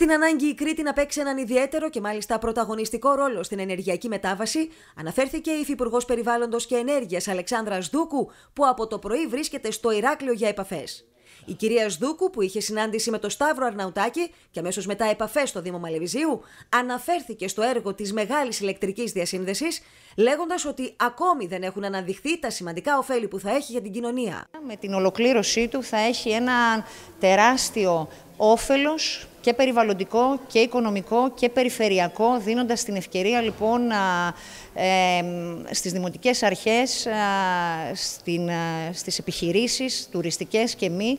Στην ανάγκη η Κρήτη να παίξει έναν ιδιαίτερο και μάλιστα πρωταγωνιστικό ρόλο στην ενεργειακή μετάβαση, αναφέρθηκε η Υφυπουργός Περιβάλλοντος και Ενέργειας Αλεξάνδρα Δούκου, που από το πρωί βρίσκεται στο Ηράκλειο για επαφές. Η κυρία Σδούκου, που είχε συνάντηση με τον Σταύρο Αρναουτάκη και αμέσως μετά επαφές στο Δήμο Μαλεβιζίου, αναφέρθηκε στο έργο της μεγάλης ηλεκτρικής διασύνδεσης, λέγοντας ότι ακόμη δεν έχουν αναδειχθεί τα σημαντικά ωφέλη που θα έχει για την κοινωνία. Με την ολοκλήρωσή του θα έχει ένα τεράστιο όφελος και περιβαλλοντικό και οικονομικό και περιφερειακό, δίνοντας την ευκαιρία λοιπόν στις δημοτικές αρχές, στις επιχειρήσεις, τουριστικές και μη,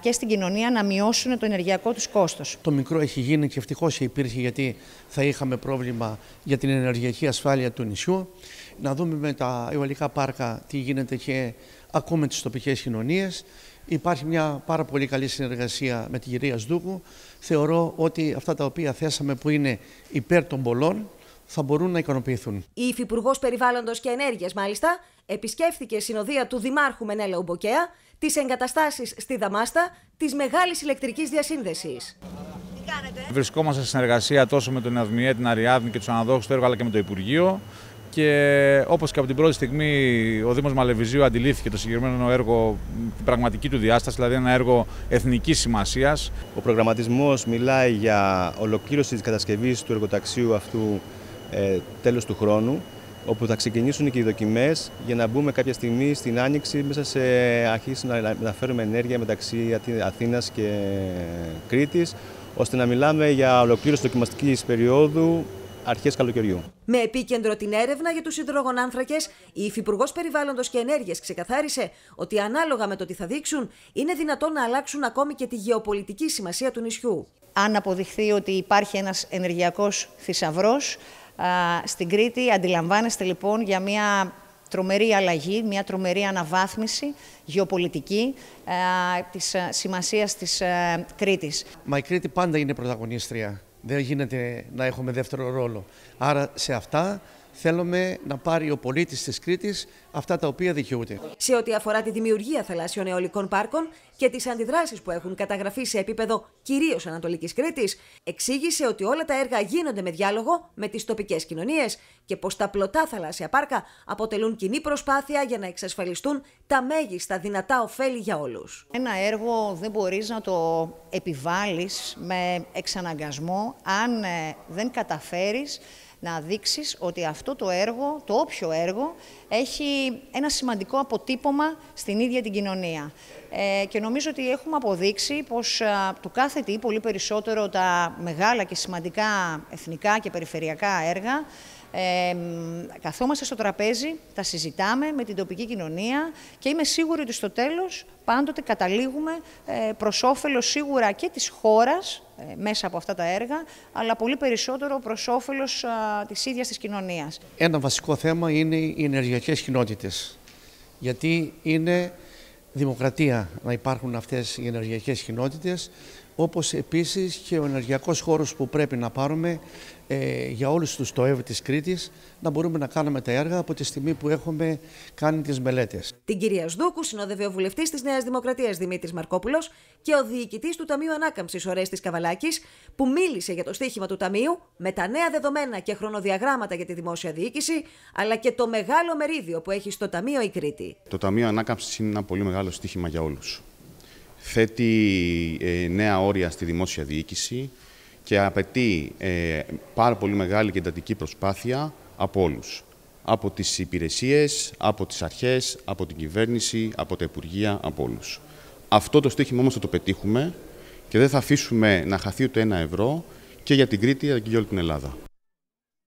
και στην κοινωνία να μειώσουν το ενεργειακό τους κόστος. Το μικρό έχει γίνει και ευτυχώς υπήρχε γιατί θα είχαμε πρόβλημα για την ενεργειακή ασφάλεια του νησιού. Να δούμε με τα αιωλικά πάρκα τι γίνεται και ακόμα τις τοπικές κοινωνίες. Υπάρχει μια πάρα πολύ καλή συνεργασία με την κυρία Σδούκου. Θεωρώ ότι αυτά τα οποία θέσαμε που είναι υπέρ των πολλών θα μπορούν να ικανοποιηθούν. Η Υφυπουργός Περιβάλλοντος και Ενέργειας, μάλιστα, επισκέφθηκε συνοδεία του Δημάρχου Μενέλα Ουμποκέα τις εγκαταστάσεις στη Δαμάστα της μεγάλης ηλεκτρικής διασύνδεσης. Βρισκόμαστε σε συνεργασία τόσο με τον ΕΑΔΜΙΕ, την Αριάδνη και τους αναδόχους του έργου, αλλά και με το Υπουργείο και όπως και από την πρώτη στιγμή ο Δήμος Μαλεβιζίου αντιλήφθηκε το συγκεκριμένο έργο, την πραγματική του διάσταση, δηλαδή ένα έργο εθνικής σημασίας. Ο προγραμματισμός μιλάει για ολοκλήρωση της κατασκευής του εργοταξίου αυτού ε, τέλος του χρόνου, όπου θα ξεκινήσουν και οι δοκιμές για να μπούμε κάποια στιγμή στην άνοιξη μέσα σε αρχίσει να, φέρουμε ενέργεια μεταξύ Αθήνας και Κρήτης ώστε να μιλάμε για ολοκλήρωση δοκιμαστικής περίοδου αρχές καλοκαιριού. Με επίκεντρο την έρευνα για τους υδρογονάνθρακες, η Υφυπουργός Περιβάλλοντος και Ενέργειας ξεκαθάρισε ότι ανάλογα με το τι θα δείξουν, είναι δυνατόν να αλλάξουν ακόμη και τη γεωπολιτική σημασία του νησιού. Αν αποδειχθεί ότι υπάρχει ένας ενεργειακός θησαυρός στην Κρήτη, αντιλαμβάνεστε λοιπόν για μια τρομερή αλλαγή, μια τρομερή αναβάθμιση γεωπολιτική της ε, σημασίας της ε, Κρήτης. Μα η Κρήτη πάντα είναι πρωταγωνίστρια δεν γίνεται να έχουμε δεύτερο ρόλο. Άρα σε αυτά θέλουμε να πάρει ο πολίτης της Κρήτης αυτά τα οποία δικαιούται. Σε ό,τι αφορά τη δημιουργία θαλάσσιων αιωλικών πάρκων και τις αντιδράσεις που έχουν καταγραφεί σε επίπεδο κυρίως Ανατολικής Κρήτης, εξήγησε ότι όλα τα έργα γίνονται με διάλογο με τις τοπικές κοινωνίες και πως τα πλωτά θαλάσσια πάρκα αποτελούν κοινή προσπάθεια για να εξασφαλιστούν τα μέγιστα δυνατά ωφέλη για όλους. Ένα έργο δεν μπορείς να το επιβάλλεις με εξαναγκασμό αν ε, δεν καταφέρεις να δείξεις ότι αυτό το έργο, το όποιο έργο, έχει ένα σημαντικό αποτύπωμα στην ίδια την κοινωνία. Ε, και νομίζω ότι έχουμε αποδείξει πως του κάθε τι, πολύ περισσότερο τα μεγάλα και σημαντικά εθνικά και περιφερειακά έργα, ε, καθόμαστε στο τραπέζι, τα συζητάμε με την τοπική κοινωνία και είμαι σίγουρη ότι στο τέλος πάντοτε καταλήγουμε ε, προς όφελος σίγουρα και της χώρας ε, μέσα από αυτά τα έργα, αλλά πολύ περισσότερο προς όφελος της ίδιας της κοινωνίας. Ένα βασικό θέμα είναι οι ενεργειακές κοινότητες. Γιατί είναι δημοκρατία να υπάρχουν αυτές οι ενεργειακές κοινότητες, όπως επίσης και ο ενεργειακός χώρος που πρέπει να πάρουμε ε, για όλους τους ΕΒ της Κρήτης να μπορούμε να κάνουμε τα έργα από τη στιγμή που έχουμε κάνει τις μελέτες. Την κυρία Σδούκου συνοδεύει ο βουλευτής της Νέας Δημοκρατίας Δημήτρης Μαρκόπουλος και ο διοικητής του Ταμείου Ανάκαμψης Ορέστης Καβαλάκης που μίλησε για το στίχημα του Ταμείου με τα νέα δεδομένα και χρονοδιαγράμματα για τη δημόσια διοίκηση αλλά και το μεγάλο μερίδιο που έχει στο Ταμείο η Κρήτη. Το Ταμείο Ανάκαμψης είναι ένα πολύ μεγάλο στίχημα για όλους. Θέτει ε, νέα όρια στη δημόσια διοίκηση, και απαιτεί ε, πάρα πολύ μεγάλη και εντατική προσπάθεια από όλους. Από τις υπηρεσίες, από τις αρχές, από την κυβέρνηση, από τα Υπουργεία, από όλους. Αυτό το στίχημα όμως θα το πετύχουμε και δεν θα αφήσουμε να χαθεί ούτε ένα ευρώ και για την Κρήτη αλλά και για όλη την Ελλάδα.